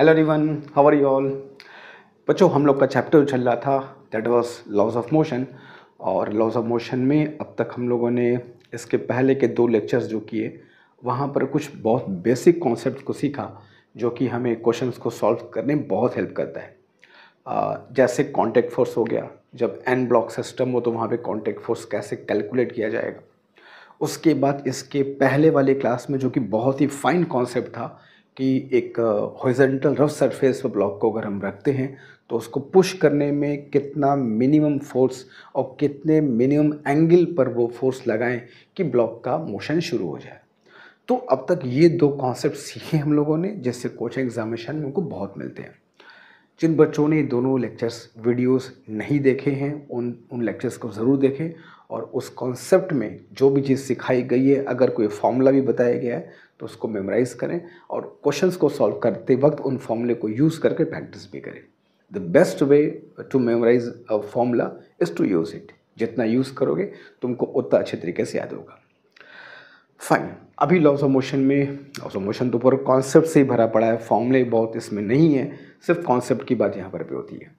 hello everyone how are you all बच्चों हम लोग का चैप्टर चल रहा था that was laws of motion और लॉज ऑफ मोशन में अब तक हम लोगों ने इसके पहले के दो लेक्चर्स जो किए वहाँ पर कुछ बहुत बेसिक कॉन्सेप्ट को सीखा जो कि हमें क्वेश्चंस को सॉल्व करने में बहुत हेल्प करता है आ, जैसे कॉन्टैक्ट फोर्स हो गया जब एन ब्लॉक सिस्टम हो तो वहाँ पे कॉन्टैक्ट फोर्स कैसे कैलकुलेट किया जाएगा उसके बाद इसके पहले वाले क्लास में जो कि बहुत ही फाइन कॉन्सेप्ट था कि एक हॉरिजॉन्टल रफ सरफेस पर ब्लॉक को अगर हम रखते हैं तो उसको पुश करने में कितना मिनिमम फोर्स और कितने मिनिमम एंगल पर वो फोर्स लगाएं कि ब्लॉक का मोशन शुरू हो जाए तो अब तक ये दो कॉन्सेप्ट सीखे हम लोगों ने जिससे कोचिंग एग्जामिनेशन में उनको बहुत मिलते हैं जिन बच्चों ने दोनों लेक्चर्स वीडियोस नहीं देखे हैं उन उन लेक्चर्स को ज़रूर देखें और उस कॉन्सेप्ट में जो भी चीज़ सिखाई गई है अगर कोई फॉर्मूला भी बताया गया है तो उसको मेमोराइज़ करें और क्वेश्चंस को सॉल्व करते वक्त उन फॉर्मूले को यूज़ करके प्रैक्टिस भी करें the best way to memorize a formula is to use it जितना यूज़ करोगे तुमको उतना अच्छे तरीके से याद होगा फाइन अभी लॉस ऑफ मोशन में लॉस ऑफ मोशन तो पूरा कॉन्सेप्ट से ही भरा पड़ा है फॉर्मूले बहुत इसमें नहीं है सिर्फ कॉन्सेप्ट की बात यहाँ पर भी होती है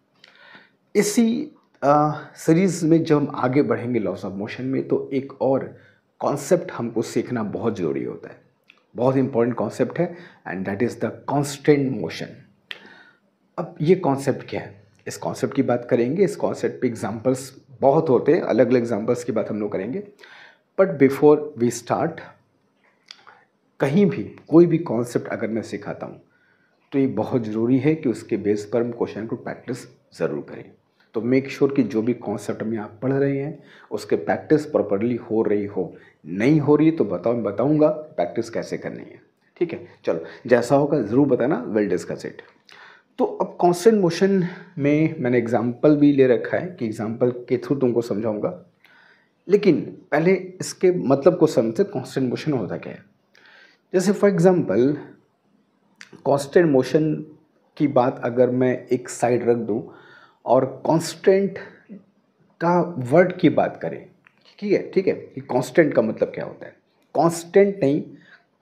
इसी सीरीज़ में जब हम आगे बढ़ेंगे लॉस ऑफ मोशन में तो एक और कॉन्सेप्ट हमको सीखना बहुत ज़रूरी होता है बहुत इंपॉर्टेंट कॉन्सेप्ट है and that is the constant motion अब ये कॉन्सेप्ट क्या है इस कॉन्सेप्ट की बात करेंगे इस कॉन्सेप्ट पे एग्जांपल्स बहुत होते हैं अलग अलग एग्जांपल्स की बात हम लोग करेंगे बट बिफोर वी स्टार्ट कहीं भी कोई भी कॉन्सेप्ट अगर मैं सिखाता हूँ तो ये बहुत ज़रूरी है कि उसके बेस पर हम क्वेश्चन को प्रैक्टिस ज़रूर करें तो मेक श्योर sure कि जो भी कॉन्सेप्ट में आप पढ़ रहे हैं उसके प्रैक्टिस प्रॉपरली हो रही हो नहीं हो रही तो बताओ बताऊँगा प्रैक्टिस कैसे करनी है ठीक है चलो जैसा होगा ज़रूर बताना वेल डिस्कस इट तो अब कॉन्स्टेंट मोशन में मैंने एग्जाम्पल भी ले रखा है कि एग्जाम्पल के थ्रू तुमको समझाऊँगा लेकिन पहले इसके मतलब को समझते कॉन्स्टेंट मोशन होता क्या है जैसे फॉर एग्ज़ाम्पल कॉन्स्टेंट मोशन की बात अगर मैं एक साइड रख दूँ और कांस्टेंट का वर्ड की बात करें ठीक है ठीक है कांस्टेंट का मतलब क्या होता है कांस्टेंट नहीं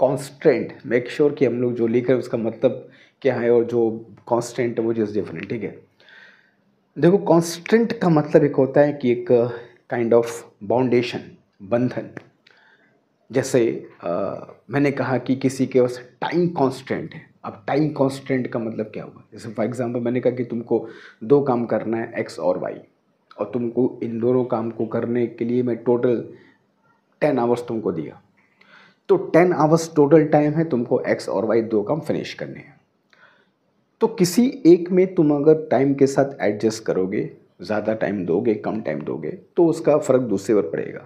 कांस्टेंट मेक श्योर कि हम लोग जो लिख रहे हैं उसका मतलब क्या है और जो कांस्टेंट है वो जस्ट डिफरेंट ठीक है देखो कांस्टेंट का मतलब एक होता है कि एक काइंड ऑफ बाउंडेशन बंधन जैसे आ, मैंने कहा कि किसी के पास टाइम कांस्टेंट है अब टाइम कॉन्स्टेंट का मतलब क्या हुआ जैसे फॉर एग्जाम्पल मैंने कहा कि तुमको दो काम करना है एक्स और वाई और तुमको इन दोनों काम को करने के लिए मैं टोटल टेन आवर्स तुमको दिया तो टेन आवर्स टोटल टाइम है तुमको एक्स और वाई दो काम फिनिश करने हैं तो किसी एक में तुम अगर टाइम के साथ एडजस्ट करोगे ज़्यादा टाइम दोगे कम टाइम दोगे तो उसका फ़र्क दूसरे पर पड़ेगा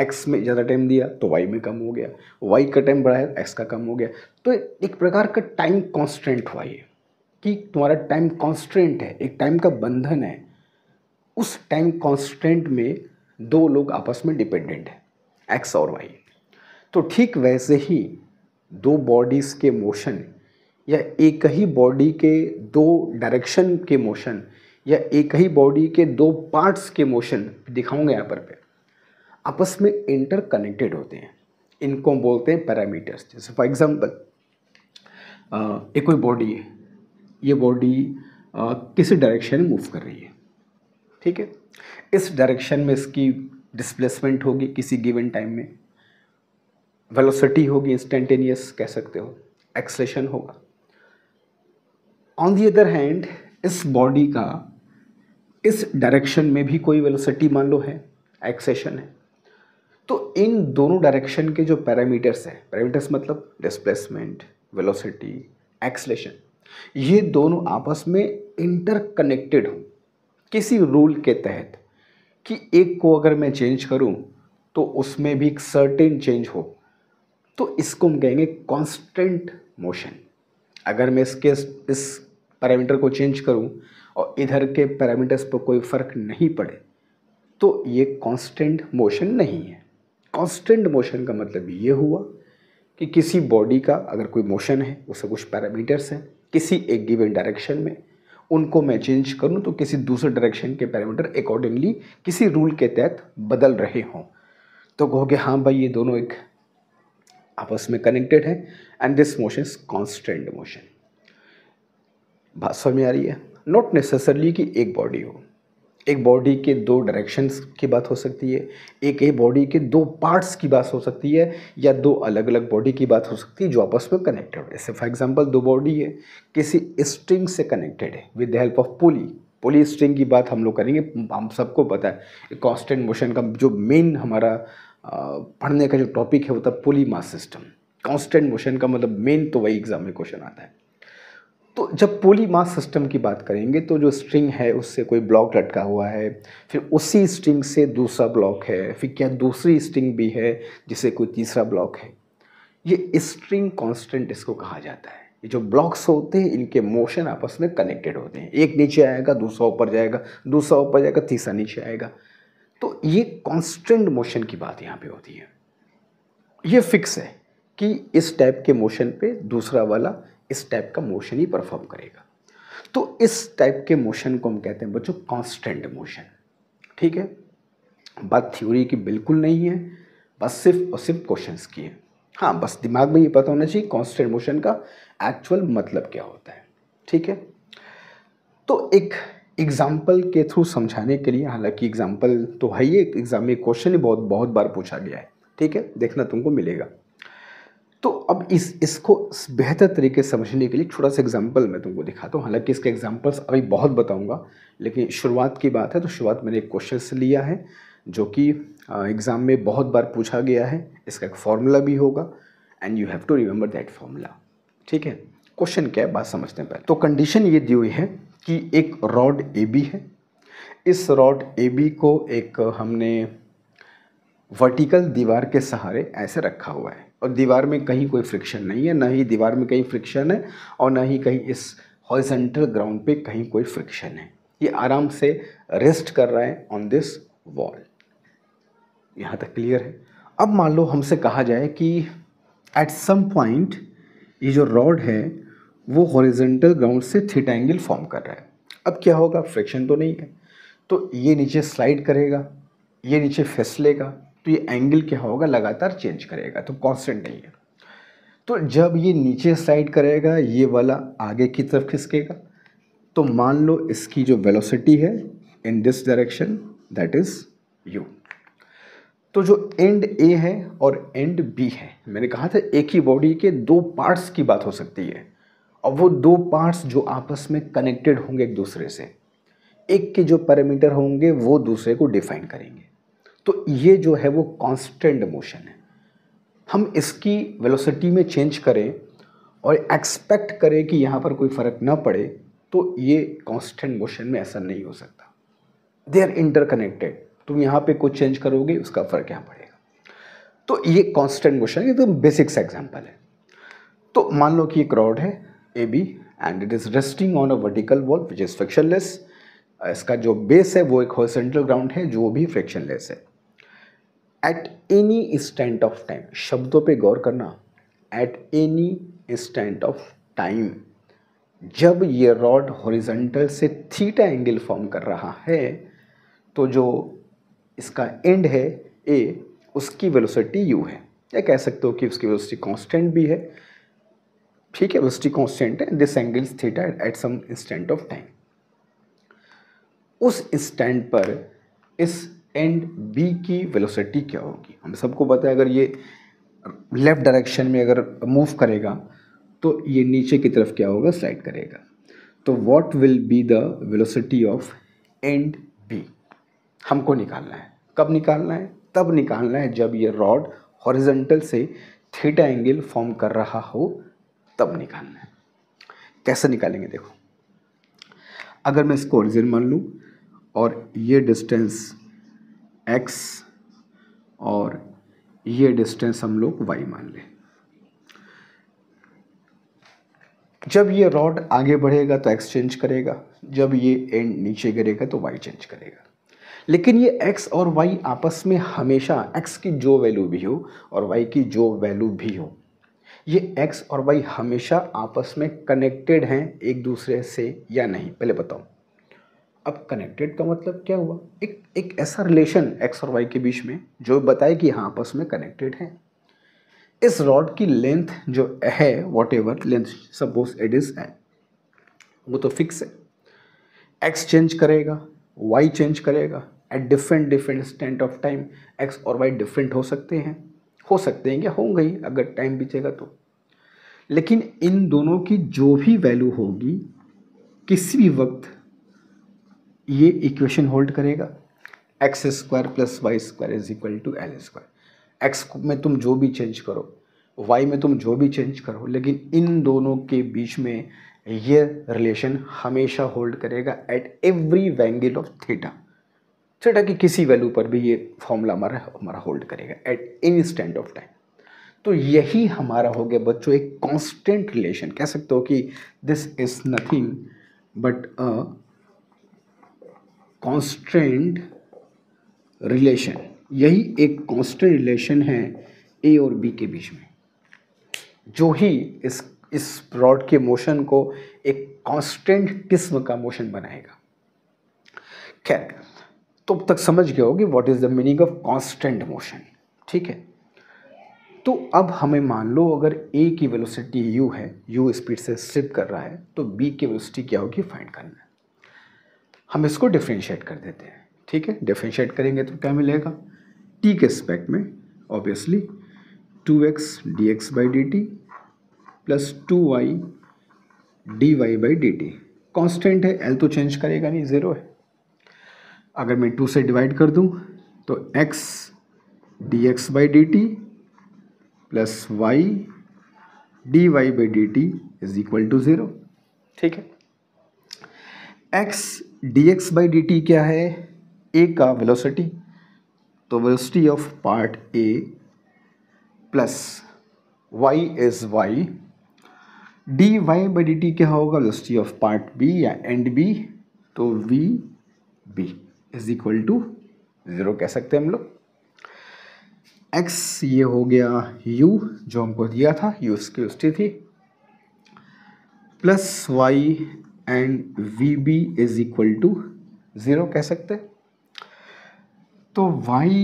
एक्स में ज़्यादा टाइम दिया तो वाई में कम हो गया वाई का टाइम बढ़ाया एक्स का कम हो गया तो एक प्रकार का टाइम कॉन्स्टेंट हुआ ये कि तुम्हारा टाइम कॉन्स्टेंट है एक टाइम का बंधन है उस टाइम कॉन्स्टेंट में दो लोग आपस में डिपेंडेंट है एक्स और वाई तो ठीक वैसे ही दो बॉडीज़ के मोशन या एक ही बॉडी के दो डायरेक्शन के मोशन या एक ही बॉडी के दो पार्ट्स के मोशन दिखाऊंगा यहाँ पर पे आपस में इंटरकनेक्टेड होते हैं इनको बोलते हैं पैरामीटर्स जैसे फॉर एग्जांपल एक कोई बॉडी है ये बॉडी किसी डायरेक्शन में मूव कर रही है ठीक है इस डायरेक्शन में इसकी डिस्प्लेसमेंट होगी किसी गिवन टाइम में वेलोसिटी होगी इंस्टेंटेनियस कह सकते हो एक्सलेशन होगा ऑन दी अदर हैंड इस बॉडी का इस डायरेक्शन में भी कोई वेलोसिटी मान लो है एक्सेशन है तो इन दोनों डायरेक्शन के जो पैरामीटर्स हैं पैरामीटर्स मतलब डिस्प्लेसमेंट वेलोसिटी एक्सलेशन ये दोनों आपस में इंटरकनेक्टेड हों किसी रूल के तहत कि एक को अगर मैं चेंज करूं तो उसमें भी एक सर्टेन चेंज हो तो इसको हम कहेंगे कांस्टेंट मोशन अगर मैं इसके इस पैरामीटर को चेंज करूं और इधर के पैरामीटर्स पर कोई फ़र्क नहीं पड़े तो ये कांस्टेंट मोशन नहीं है कांस्टेंट मोशन का मतलब ये हुआ कि किसी बॉडी का अगर कोई मोशन है उससे कुछ पैरामीटर्स हैं किसी एक गिवन डायरेक्शन में उनको मैं चेंज करूं तो किसी दूसरे डायरेक्शन के पैरामीटर अकॉर्डिंगली किसी रूल के तहत बदल रहे हों तो कहोगे हाँ भाई ये दोनों एक आपस में कनेक्टेड है and this motion is constant motion बात समझ में आ रही है नॉट नेसेसरली कि एक बॉडी हो एक बॉडी के दो डायरेक्शंस की बात हो सकती है एक ही बॉडी के दो पार्ट्स की बात हो सकती है या दो अलग अलग बॉडी की बात हो सकती है जो आपस में कनेक्टेड है जैसे फॉर एग्जांपल दो बॉडी है किसी स्ट्रिंग से कनेक्टेड है with the help of pulley pulley string की बात हम लोग करेंगे हम सबको पता है कॉन्स्टेंट मोशन का जो मेन हमारा पढ़ने का जो टॉपिक है वो था pulley mass system constant motion का मतलब मेन तो वही एग्जाम में क्वेश्चन आता है तो जब पोली मास सिस्टम की बात करेंगे तो जो स्ट्रिंग है उससे कोई ब्लॉक लटका हुआ है फिर उसी स्ट्रिंग से दूसरा ब्लॉक है फिर क्या दूसरी स्ट्रिंग भी है जिसे कोई तीसरा ब्लॉक है ये स्ट्रिंग कॉन्स्टेंट इसको कहा जाता है ये जो ब्लॉक्स होते हैं इनके मोशन आपस में कनेक्टेड होते हैं एक नीचे आएगा दूसरा ऊपर जाएगा दूसरा ऊपर जाएगा तीसरा नीचे आएगा तो ये कॉन्स्टेंट मोशन की बात यहाँ पर होती है ये फिक्स है कि इस टाइप के मोशन पर दूसरा वाला इस टाइप का मोशन ही परफॉर्म करेगा तो इस टाइप के मोशन को हम कहते हैं बच्चों कांस्टेंट मोशन ठीक है बात थ्योरी की बिल्कुल नहीं है बस सिर्फ और सिर्फ क्वेश्चंस की है हाँ बस दिमाग में ये पता होना चाहिए कांस्टेंट मोशन का एक्चुअल मतलब क्या होता है ठीक है तो एक एग्जाम्पल के थ्रू समझाने के लिए हालांकि एग्जाम्पल तो है ही एग्जाम में क्वेश्चन ही बहुत बहुत बार पूछा गया है ठीक है देखना तुमको मिलेगा तो अब इस इसको बेहतर तरीके से समझने के लिए छोटा सा एग्जाम्पल मैं तुमको दिखाता हूँ हालांकि इसके एग्जाम्पल्स अभी बहुत बताऊँगा लेकिन शुरुआत की बात है तो शुरुआत मैंने एक क्वेश्चन से लिया है जो कि एग्ज़ाम में बहुत बार पूछा गया है इसका एक फार्मूला भी होगा and you have to remember that formula ठीक है क्वेश्चन क्या है बात समझते हैं पहले तो कंडीशन ये दी हुई है कि एक रॉड ए बी है इस रॉड ए बी को एक हमने वर्टिकल दीवार के सहारे ऐसे रखा हुआ है और दीवार में कहीं कोई फ्रिक्शन नहीं है ना ही दीवार में कहीं फ्रिक्शन है और ना ही कहीं इस हॉरिजेंटल ग्राउंड पे कहीं कोई फ्रिक्शन है ये आराम से रेस्ट कर रहा है ऑन दिस वॉल यहाँ तक क्लियर है अब मान लो हमसे कहा जाए कि एट सम पॉइंट ये जो रॉड है वो हॉरिजेंटल ग्राउंड से थीटा एंगल फॉर्म कर रहा है अब क्या होगा फ्रिक्शन तो नहीं है तो ये नीचे स्लाइड करेगा ये नीचे फिसलेगा तो ये एंगल क्या होगा लगातार चेंज करेगा तो कॉन्स्टेंट नहीं है तो जब ये नीचे स्लाइड करेगा ये वाला आगे की तरफ खिसकेगा तो मान लो इसकी जो वेलोसिटी है in this direction that is u तो जो एंड ए है और एंड बी है मैंने कहा था एक ही बॉडी के दो पार्ट्स की बात हो सकती है और वो दो पार्ट्स जो आपस में कनेक्टेड होंगे एक दूसरे से एक के जो पैरामीटर होंगे वो दूसरे को डिफाइन करेंगे तो ये जो है वो कांस्टेंट मोशन है हम इसकी वेलोसिटी में चेंज करें और एक्सपेक्ट करें कि यहाँ पर कोई फ़र्क ना पड़े तो ये कांस्टेंट मोशन में ऐसा नहीं हो सकता दे आर इंटरकनेक्टेड तुम यहाँ पे कुछ चेंज करोगे उसका फ़र्क यहाँ पड़ेगा तो ये कांस्टेंट मोशन है एकदम बेसिक्स एग्जाम्पल है तो मान लो कि एक रॉड है A B and it is resting on a vertical wall which is frictionless इसका जो बेस है वो एक हॉरिजॉन्टल ग्राउंड है जो भी फ्रिक्शनलेस है at any instant of time शब्दों पे गौर करना at any instant of time जब ये रॉड हॉरिजेंटल से थीटा एंगल फॉर्म कर रहा है तो जो इसका एंड है ए उसकी वेलोसिटी यू है या कह सकते हो कि उसकी वेलोसिटी कांस्टेंट भी है ठीक है वेलोसिटी कांस्टेंट है this angle theta at some instant of time उस इंस्टेंट पर इस एंड बी की वेलोसिटी क्या होगी हम सबको पता है अगर ये लेफ़्ट डायरेक्शन में अगर मूव करेगा तो ये नीचे की तरफ क्या होगा स्लाइड करेगा तो what will be the velocity of end B हमको निकालना है कब निकालना है तब निकालना है जब ये रॉड हॉरिजेंटल से थीटा एंगल फॉर्म कर रहा हो तब निकालना है कैसे निकालेंगे देखो अगर मैं इसको ओरिजिन मान लूँ और ये डिस्टेंस एक्स और ये डिस्टेंस हम लोग वाई मान लें जब ये रॉड आगे बढ़ेगा तो एक्स चेंज करेगा जब ये एंड नीचे गिरेगा तो वाई चेंज करेगा लेकिन ये एक्स और वाई आपस में हमेशा एक्स की जो वैल्यू भी हो और वाई की जो वैल्यू भी हो ये एक्स और वाई हमेशा आपस में कनेक्टेड हैं एक दूसरे से या नहीं पहले बताऊँ अब कनेक्टेड का मतलब क्या हुआ एक एक ऐसा रिलेशन एक्स और वाई के बीच में जो बताए कि हाँ आपस में कनेक्टेड है इस रॉड की लेंथ जो है whatever length suppose it is है वो तो फिक्स है एक्स चेंज करेगा वाई चेंज करेगा at different different instant of time X और वाई डिफरेंट हो सकते हैं हो सकते हैं क्या होंगे ही अगर टाइम बीतेगा तो लेकिन इन दोनों की जो भी वैल्यू होगी किसी भी वक्त ये इक्वेशन होल्ड करेगा X square plus Y square is equal to L square X में तुम जो भी चेंज करो वाई में तुम जो भी चेंज करो लेकिन इन दोनों के बीच में ये रिलेशन हमेशा होल्ड करेगा at every angle of theta theta की किसी वैल्यू पर भी ये फॉर्मूला हमारा हमारा होल्ड करेगा at any instant of time तो यही हमारा हो गया बच्चों एक कांस्टेंट रिलेशन कह सकते हो कि this is nothing but constant relation यही एक कॉन्स्टेंट रिलेशन है ए और बी के बीच में जो ही इस इस रॉड के मोशन को एक कांस्टेंट किस्म का मोशन बनाएगा खैर तो अब तक समझ गए होगी what is the meaning of constant motion ठीक है तो अब हमें मान लो अगर ए की वेलोसिटी यू है यू स्पीड से स्लिप कर रहा है तो बी की वेलोसिटी क्या होगी फाइंड करना है हम इसको डिफ्रेंशिएट कर देते हैं ठीक है डिफ्रेंशिएट करेंगे तो क्या मिलेगा टी के स्पेक्ट में obviously two X D X by D T plus two Y D Y by D T constant है एल तो चेंज करेगा नहीं ज़ीरो है अगर मैं टू से डिवाइड कर दूँ तो X D X by D T plus Y D Y by D T is equal to zero ठीक है X D X by D T क्या है ए का वेलोसिटी तो velocity of part A plus Y is Y D Y by D T क्या होगा velocity of part B या end B तो V B is equal to zero कह सकते हैं हम लोग एक्स ये हो गया यू जो हमको दिया था यू उसकी वेलोसिटी थी plus Y and V B is equal to zero कह सकते तो Y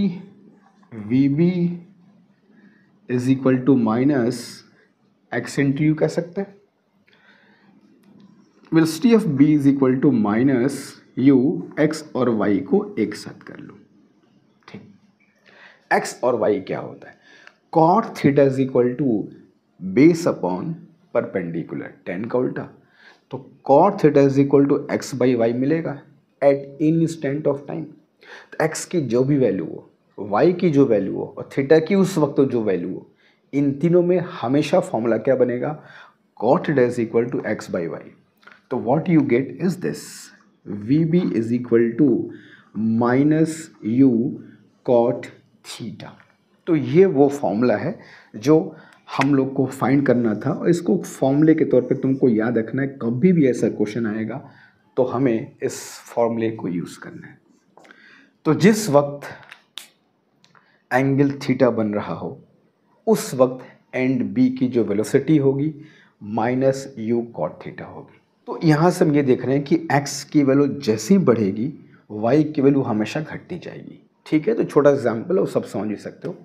V B is equal to minus X to u कह सकते velocity of B is equal to minus u X और वाई को एक साथ कर लो ठीक एक्स और वाई क्या होता है cot theta is equal to base upon perpendicular tan का उल्टा तो cot theta is equal to X by Y मिलेगा at in instant of time तो एक्स की जो भी वैल्यू हो वाई की जो वैल्यू हो और थीटा की उस वक्त जो वैल्यू हो इन तीनों में हमेशा फॉर्मूला क्या बनेगा cot is equal to X by Y तो what you get is this V B is equal to minus u cot theta तो ये वो फॉर्मूला है जो हम लोग को फाइंड करना था और इसको फॉर्मूले के तौर पे तुमको याद रखना है कभी भी ऐसा क्वेश्चन आएगा तो हमें इस फॉर्मूले को यूज़ करना है तो जिस वक्त एंगल थीटा बन रहा हो उस वक्त एंड बी की जो वेलोसिटी होगी माइनस यू कॉट थीटा होगी तो यहाँ से हम ये देख रहे हैं कि एक्स की वैल्यू जैसी बढ़ेगी वाई की वैल्यू हमेशा घटती जाएगी ठीक है तो छोटा एग्जाम्पल और सब समझ ही सकते हो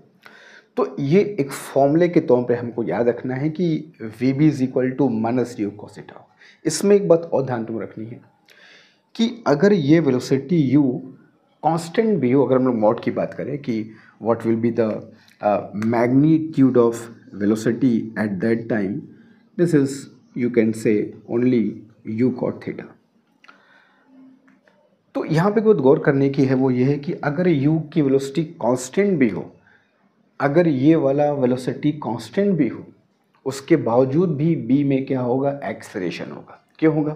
तो ये एक फॉर्मूले के तौर पे हमको याद रखना है कि V B is equal to minus u cot theta इसमें एक बात और ध्यान तुम्हें रखनी है कि अगर ये वेलोसिटी यू कांस्टेंट भी हो अगर हम लोग मॉड की बात करें कि what will be the magnitude of velocity at that time this is you can say only u cot theta तो यहाँ पे बहुत गौर करने की है वो ये है कि अगर यू की वेलोसिटी कांस्टेंट भी हो अगर ये वाला वेलोसिटी कांस्टेंट भी हो उसके बावजूद भी बी में क्या होगा एक्सलेशन होगा क्यों होगा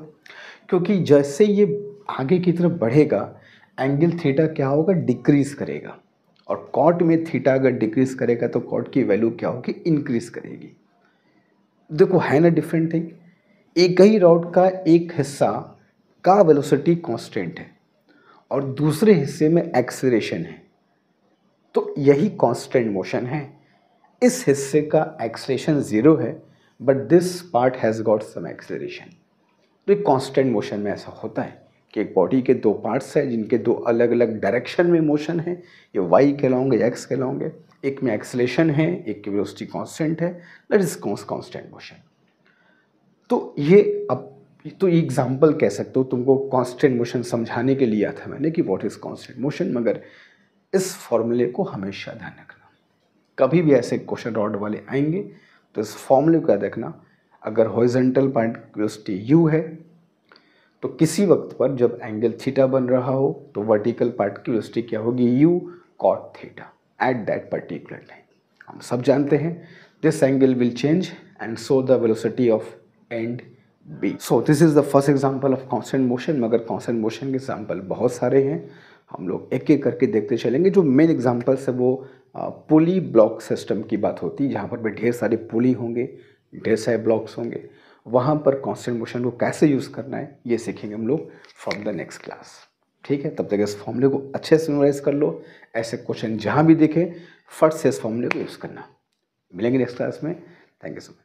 क्योंकि जैसे ये आगे की तरफ बढ़ेगा एंगल थीटा क्या होगा डिक्रीज़ करेगा और कॉट में थीटा अगर डिक्रीज़ करेगा तो कॉट की वैल्यू क्या होगी इंक्रीज़ करेगी देखो है ना डिफरेंट थिंग एक ही रॉड का एक हिस्सा का वेलोसिटी कांस्टेंट है और दूसरे हिस्से में एक्सलेशन है तो यही कांस्टेंट मोशन है इस हिस्से का एक्सलेशन ज़ीरो है but this part has got some acceleration तो एक कांस्टेंट मोशन में ऐसा होता है कि एक बॉडी के दो पार्ट्स हैं जिनके दो अलग अलग डायरेक्शन में मोशन है ये वाई कहलाओगे या एक्स कहलाऊंगे एक में एक्सलेशन है एक की वेलोसिटी कांस्टेंट है दैट इज कांस्टेंट मोशन तो ये अब तो ये एग्जांपल कह सकते हो तुमको कांस्टेंट मोशन समझाने के लिए था मैंने कि व्हाट इज़ कांस्टेंट मोशन मगर इस फॉर्मूले को हमेशा ध्यान रखना कभी भी ऐसे क्वेश्चन ऑर्डर वाले आएंगे तो इस फॉर्मूले को याद रखना अगर हॉरिजेंटल पॉइंट क्यूरियोसिटी यू है तो किसी वक्त पर जब एंगल थीटा बन रहा हो तो वर्टिकल पार्ट की वेलोसिटी क्या होगी u cot theta at that particular time हम सब जानते हैं this angle will change and so the velocity of end B so this is the first example of constant motion मगर कांस्टेंट मोशन के example बहुत सारे हैं हम लोग एक एक करके देखते चलेंगे जो मेन एग्जांपल्स है वो पुली ब्लॉक सिस्टम की बात होती है जहाँ पर भी ढेर सारे पुली होंगे ढेर सारे ब्लॉक्स होंगे वहाँ पर कॉन्स्टेंट मोशन को कैसे यूज़ करना है ये सीखेंगे हम लोग फ्रॉम द नेक्स्ट क्लास ठीक है तब तक इस फॉर्मूले को अच्छे से मेमोराइज कर लो ऐसे क्वेश्चन जहाँ भी देखें फट से इस फॉर्मूले को यूज़ करना मिलेंगे नेक्स्ट क्लास में थैंक यू सो मच